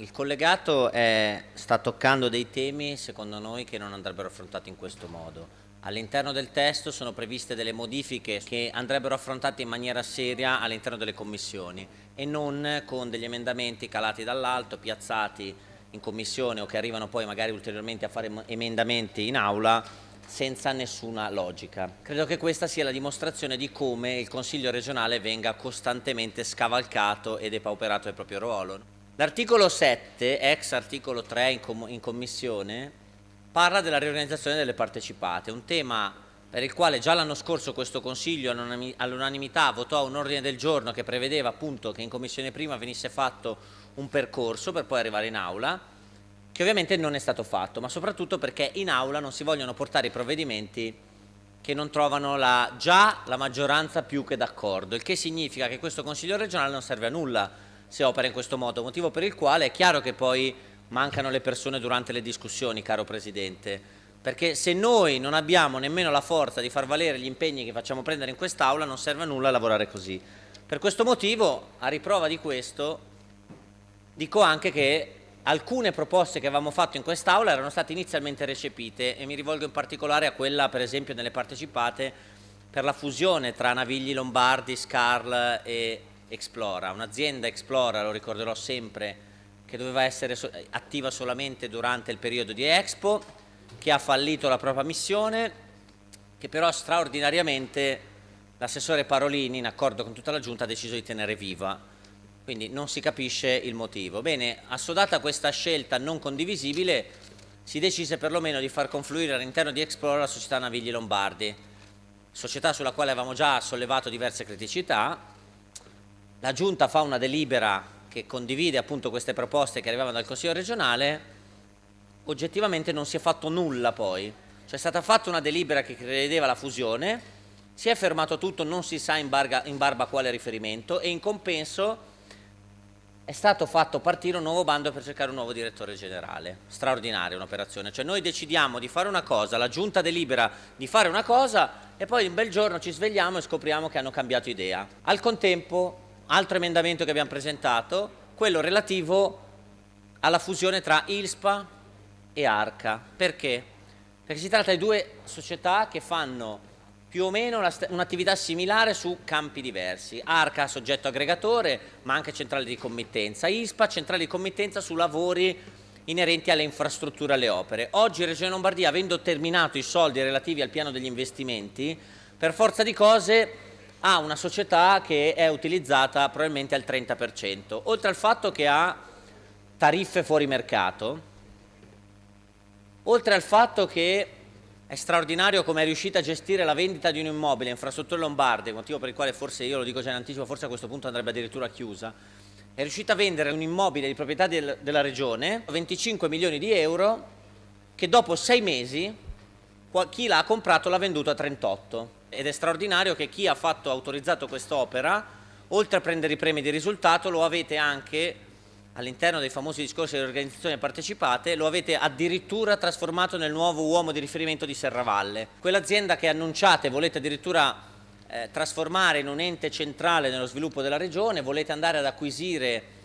Il collegato è, sta toccando dei temi, secondo noi, che non andrebbero affrontati in questo modo. All'interno del testo sono previste delle modifiche che andrebbero affrontate in maniera seria all'interno delle commissioni e non con degli emendamenti calati dall'alto, piazzati in commissione o che arrivano poi magari ulteriormente a fare emendamenti in aula senza nessuna logica. Credo che questa sia la dimostrazione di come il Consiglio regionale venga costantemente scavalcato e depauperato del proprio ruolo. L'articolo 7, ex articolo 3 in, com in commissione, parla della riorganizzazione delle partecipate, un tema per il quale già l'anno scorso questo Consiglio all'unanimità votò un ordine del giorno che prevedeva appunto che in Commissione prima venisse fatto un percorso per poi arrivare in Aula, che ovviamente non è stato fatto, ma soprattutto perché in Aula non si vogliono portare i provvedimenti che non trovano la, già la maggioranza più che d'accordo, il che significa che questo Consiglio regionale non serve a nulla, si opera in questo modo, motivo per il quale è chiaro che poi mancano le persone durante le discussioni, caro Presidente, perché se noi non abbiamo nemmeno la forza di far valere gli impegni che facciamo prendere in quest'Aula non serve a nulla lavorare così. Per questo motivo, a riprova di questo, dico anche che alcune proposte che avevamo fatto in quest'Aula erano state inizialmente recepite e mi rivolgo in particolare a quella, per esempio, nelle partecipate per la fusione tra Navigli Lombardi, Scarl e Explora, un'azienda Explora, lo ricorderò sempre, che doveva essere attiva solamente durante il periodo di Expo, che ha fallito la propria missione, che però straordinariamente l'assessore Parolini, in accordo con tutta la Giunta, ha deciso di tenere viva. Quindi non si capisce il motivo. Bene, assodata questa scelta non condivisibile, si decise perlomeno di far confluire all'interno di Explora la società Navigli Lombardi, società sulla quale avevamo già sollevato diverse criticità, la Giunta fa una delibera che condivide appunto queste proposte che arrivavano dal Consiglio regionale, oggettivamente non si è fatto nulla poi. C'è cioè, stata fatta una delibera che credeva la fusione, si è fermato tutto, non si sa in, barga, in barba quale riferimento e in compenso è stato fatto partire un nuovo bando per cercare un nuovo direttore generale. Straordinaria un'operazione. Cioè noi decidiamo di fare una cosa, la giunta delibera di fare una cosa e poi un bel giorno ci svegliamo e scopriamo che hanno cambiato idea. Al contempo altro emendamento che abbiamo presentato, quello relativo alla fusione tra ILSPA e ARCA. Perché? Perché si tratta di due società che fanno più o meno un'attività similare su campi diversi. ARCA soggetto aggregatore, ma anche centrale di committenza. ISPA centrale di committenza su lavori inerenti alle infrastrutture e alle opere. Oggi Regione Lombardia, avendo terminato i soldi relativi al piano degli investimenti, per forza di cose ha una società che è utilizzata probabilmente al 30%, oltre al fatto che ha tariffe fuori mercato, oltre al fatto che è straordinario come è riuscita a gestire la vendita di un immobile in infrastrutture lombarde, motivo per il quale forse io lo dico già in anticipo, forse a questo punto andrebbe addirittura chiusa, è riuscita a vendere un immobile di proprietà del, della regione, 25 milioni di euro, che dopo sei mesi chi l'ha comprato l'ha venduto a 38 ed è straordinario che chi ha fatto, autorizzato quest'opera, oltre a prendere i premi di risultato, lo avete anche all'interno dei famosi discorsi delle organizzazioni partecipate, lo avete addirittura trasformato nel nuovo uomo di riferimento di Serravalle. Quell'azienda che annunciate volete addirittura eh, trasformare in un ente centrale nello sviluppo della regione, volete andare ad acquisire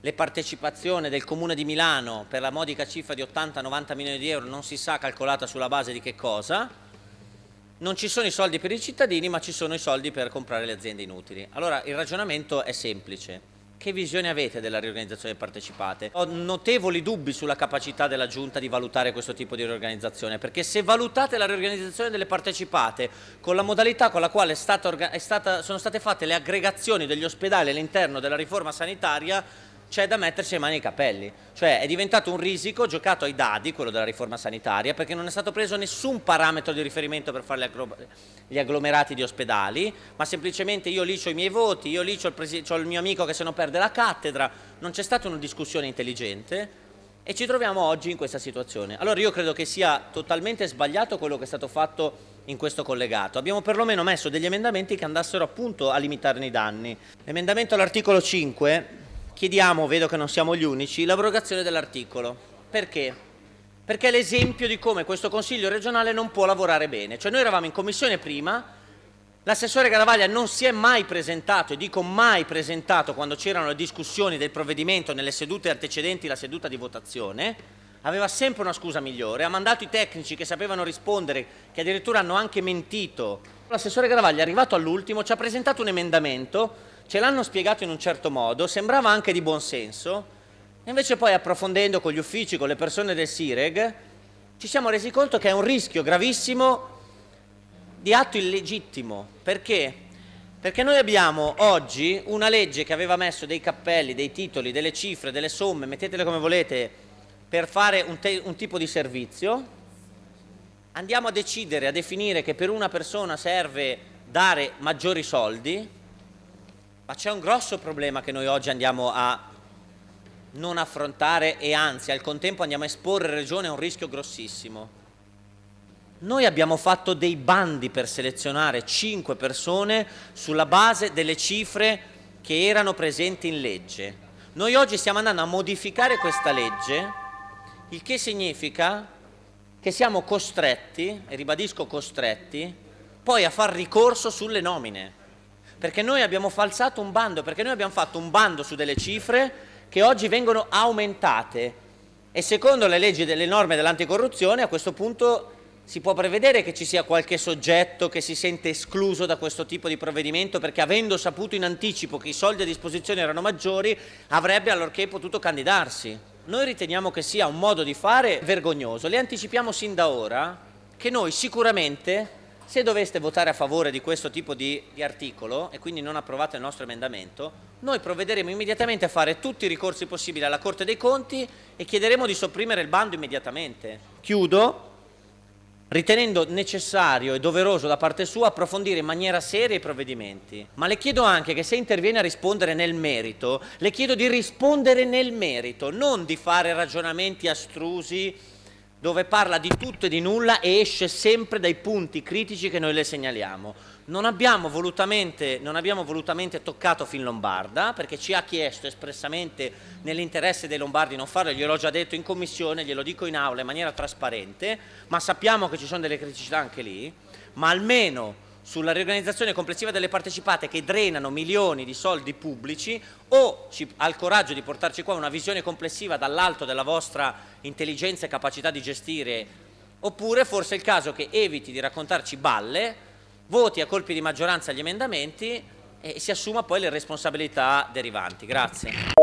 le partecipazioni del Comune di Milano per la modica cifra di 80-90 milioni di euro non si sa calcolata sulla base di che cosa, non ci sono i soldi per i cittadini ma ci sono i soldi per comprare le aziende inutili. Allora il ragionamento è semplice. Che visione avete della riorganizzazione partecipate? Ho notevoli dubbi sulla capacità della Giunta di valutare questo tipo di riorganizzazione, perché se valutate la riorganizzazione delle partecipate con la modalità con la quale è stata, è stata, sono state fatte le aggregazioni degli ospedali all'interno della riforma sanitaria, c'è da metterci le mani nei capelli. Cioè è diventato un risico giocato ai dadi, quello della riforma sanitaria, perché non è stato preso nessun parametro di riferimento per fare gli agglomerati di ospedali, ma semplicemente io lì ho i miei voti, io lì ho il, ho il mio amico che se no perde la cattedra, non c'è stata una discussione intelligente e ci troviamo oggi in questa situazione. Allora io credo che sia totalmente sbagliato quello che è stato fatto in questo collegato. Abbiamo perlomeno messo degli emendamenti che andassero appunto a limitarne i danni. L'emendamento all'articolo 5 chiediamo, vedo che non siamo gli unici, l'abrogazione dell'articolo. Perché? Perché è l'esempio di come questo Consiglio regionale non può lavorare bene. Cioè noi eravamo in commissione prima, l'assessore Garavaglia non si è mai presentato, e dico mai presentato quando c'erano le discussioni del provvedimento nelle sedute antecedenti la seduta di votazione, aveva sempre una scusa migliore, ha mandato i tecnici che sapevano rispondere, che addirittura hanno anche mentito. L'assessore Garavaglia è arrivato all'ultimo, ci ha presentato un emendamento ce l'hanno spiegato in un certo modo, sembrava anche di buon senso, invece poi approfondendo con gli uffici, con le persone del SIREG, ci siamo resi conto che è un rischio gravissimo di atto illegittimo. Perché? Perché noi abbiamo oggi una legge che aveva messo dei cappelli, dei titoli, delle cifre, delle somme, mettetele come volete, per fare un, te- un tipo di servizio. Andiamo a decidere, a definire che per una persona serve dare maggiori soldi, ma c'è un grosso problema che noi oggi andiamo a non affrontare e anzi al contempo andiamo a esporre Regione a un rischio grossissimo. Noi abbiamo fatto dei bandi per selezionare 5 persone sulla base delle cifre che erano presenti in legge. Noi oggi stiamo andando a modificare questa legge, il che significa che siamo costretti, e ribadisco costretti, poi a far ricorso sulle nomine perché noi abbiamo falsato un bando, perché noi abbiamo fatto un bando su delle cifre che oggi vengono aumentate e secondo le leggi delle norme dell'anticorruzione a questo punto si può prevedere che ci sia qualche soggetto che si sente escluso da questo tipo di provvedimento perché avendo saputo in anticipo che i soldi a disposizione erano maggiori avrebbe allorché potuto candidarsi. Noi riteniamo che sia un modo di fare vergognoso, le anticipiamo sin da ora che noi sicuramente se doveste votare a favore di questo tipo di, di, articolo e quindi non approvate il nostro emendamento, noi provvederemo immediatamente a fare tutti i ricorsi possibili alla Corte dei Conti e chiederemo di sopprimere il bando immediatamente. Chiudo ritenendo necessario e doveroso da parte sua approfondire in maniera seria i provvedimenti. Ma le chiedo anche che se interviene a rispondere nel merito, le chiedo di rispondere nel merito, non di fare ragionamenti astrusi dove parla di tutto e di nulla e esce sempre dai punti critici che noi le segnaliamo. Non abbiamo volutamente, non abbiamo volutamente toccato Fin Lombarda perché ci ha chiesto espressamente nell'interesse dei Lombardi non farlo, gliel'ho già detto in commissione, glielo dico in aula in maniera trasparente, ma sappiamo che ci sono delle criticità anche lì, ma almeno sulla riorganizzazione complessiva delle partecipate che drenano milioni di soldi pubblici o ci, ha il coraggio di portarci qua una visione complessiva dall'alto della vostra intelligenza e capacità di gestire oppure forse è il caso che eviti di raccontarci balle, voti a colpi di maggioranza gli emendamenti e si assuma poi le responsabilità derivanti. Grazie.